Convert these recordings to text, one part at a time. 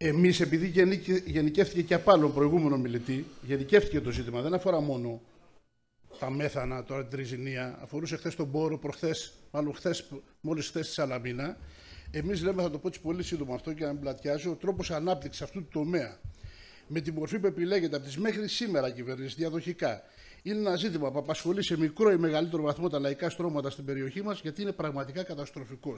Εμείς, επειδή γενικεύτηκε και από άλλο προηγούμενο μιλητή, γενικεύτηκε το ζήτημα. Δεν αφορά μόνο τα μέθανα, τώρα την τριζινία. Αφορούσε χθες τον Πόρο, προχθές, μάλλον χθες, μόλις χθες τη Σαλαμίνα. Εμείς λέμε, θα το πω έτσι πολύ σύντομα αυτό και να μην πλατιάζει, ο τρόπος ανάπτυξης αυτού του τομέα με την μορφή που επιλέγεται από τις μέχρι σήμερα κυβερνήσεις διαδοχικά είναι ένα ζήτημα που απασχολεί σε μικρό ή μεγαλύτερο βαθμό τα λαϊκά στρώματα στην περιοχή μας γιατί είναι πραγματικά καταστροφικός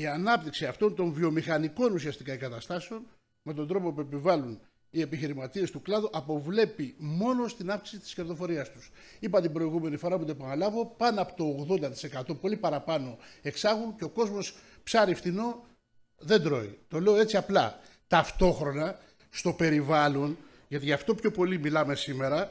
η ανάπτυξη αυτών των βιομηχανικών ουσιαστικά εγκαταστάσεων με τον τρόπο που επιβάλλουν οι επιχειρηματίες του κλάδου αποβλέπει μόνο στην αύξηση της κερδοφορίας τους. Είπα την προηγούμενη φορά που το επαναλάβω, πάνω από το 80% πολύ παραπάνω εξάγουν και ο κόσμος ψάρι φτηνό δεν τρώει. Το λέω έτσι απλά. Ταυτόχρονα στο περιβάλλον, γιατί γι' αυτό πιο πολύ μιλάμε σήμερα,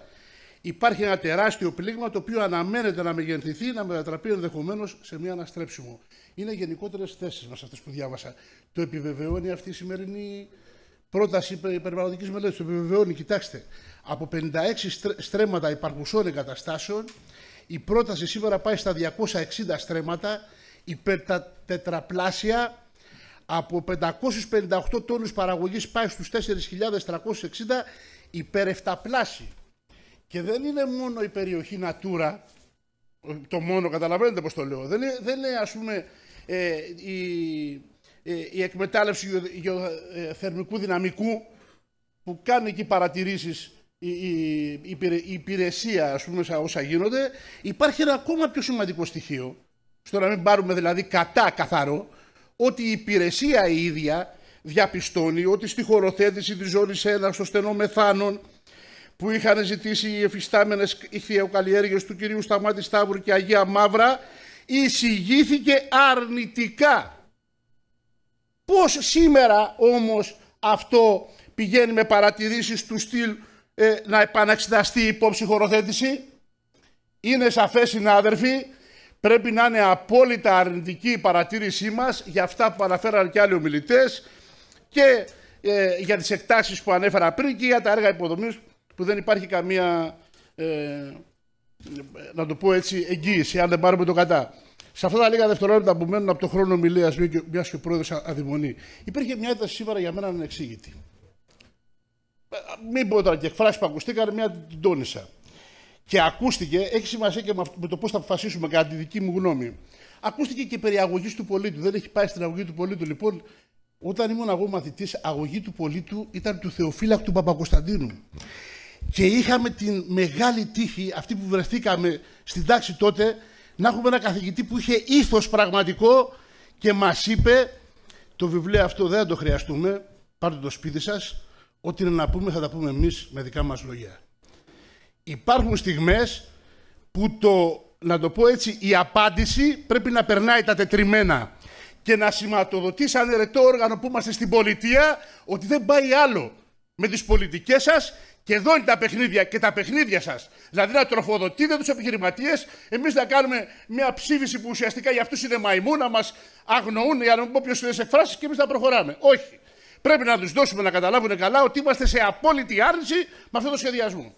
υπάρχει ένα τεράστιο πλήγμα το οποίο αναμένεται να μεγενθηθεί, να μετατραπεί ενδεχομένως σε μια αναστρέψιμο. Είναι γενικότερες θέσεις μας αυτές που διάβασα. Το επιβεβαιώνει αυτή η σημερινή πρόταση περιβαλλοντικής μελέτης. Το επιβεβαιώνει, κοιτάξτε. Από 56 στρέμματα υπαρκουσών εγκαταστάσεων, η πρόταση σήμερα πάει στα 260 στρέμματα, τετραπλάσια, από 558 τόνους παραγωγής πάει στους 4.360 υπερεφταπλάσια. Και δεν είναι μόνο η περιοχή Natura, το μόνο, καταλαβαίνετε πώς το λέω. Δεν είναι, δεν είναι ας πούμε, ε, η, ε, η εκμετάλλευση γεωθερμικού δυναμικού που κάνει εκεί παρατηρήσεις η, η, υπηρεσία, ας πούμε, όσα γίνονται. Υπάρχει ένα ακόμα πιο σημαντικό στοιχείο, στο να μην πάρουμε δηλαδή κατά καθαρό, ότι η υπηρεσία η ίδια διαπιστώνει ότι στη χωροθέτηση της ζώνης 1 στο στενό μεθάνων που είχαν ζητήσει οι εφιστάμενες ηχθειοκαλλιέργειες του κυρίου Σταμάτη Σταύρου και Αγία Μαύρα, εισηγήθηκε αρνητικά. Πώς σήμερα όμως αυτό πηγαίνει με παρατηρήσεις του στυλ ε, να επαναξεταστεί η υπόψη χωροθέτηση. Είναι σαφές συνάδελφοι, πρέπει να είναι απόλυτα αρνητική η παρατήρησή μας για αυτά που αναφέραν και άλλοι ομιλητές και ε, για τις εκτάσεις που ανέφερα πριν και για τα έργα υποδομής που δεν υπάρχει καμία, ε, να το πω έτσι, εγγύηση, αν δεν πάρουμε το κατά. Σε αυτά τα λίγα δευτερόλεπτα που μένουν από το χρόνο μιλία, μια και ο πρόεδρο αδειμονεί, υπήρχε μια ένταση σήμερα για μένα ανεξήγητη. Ε, μην πω τώρα και εκφράσεις που ακουστήκαν, μια την τόνισα. Και ακούστηκε, έχει σημασία και με το πώς θα αποφασίσουμε, κατά τη δική μου γνώμη. Ακούστηκε και περί του πολίτου. Δεν έχει πάει στην αγωγή του πολίτου. Λοιπόν, όταν ήμουν εγώ μαθητής, αγωγή του πολίτου ήταν του Θεοφύλακτου Παπακοσταντίνου. Και είχαμε την μεγάλη τύχη, αυτή που βρεθήκαμε στην τάξη τότε, να έχουμε ένα καθηγητή που είχε ήθος πραγματικό και μας είπε το βιβλίο αυτό δεν θα το χρειαστούμε, πάρτε το σπίτι σας, ό,τι είναι να πούμε θα τα πούμε εμείς με δικά μας λόγια. Υπάρχουν στιγμές που το, να το πω έτσι, η απάντηση πρέπει να περνάει τα τετριμένα και να σηματοδοτείς σαν ερετό όργανο που είμαστε στην πολιτεία ότι δεν πάει άλλο με τις πολιτικές σας και εδώ είναι τα παιχνίδια και τα παιχνίδια σας. Δηλαδή να τροφοδοτείτε τους επιχειρηματίες, εμείς να κάνουμε μια ψήφιση που ουσιαστικά για αυτούς είναι μαϊμού, να μας αγνοούν για να μην πω ποιε εκφράσεις και εμείς να προχωράμε. Όχι. Πρέπει να τους δώσουμε να καταλάβουν καλά ότι είμαστε σε απόλυτη άρνηση με αυτό το σχεδιασμό.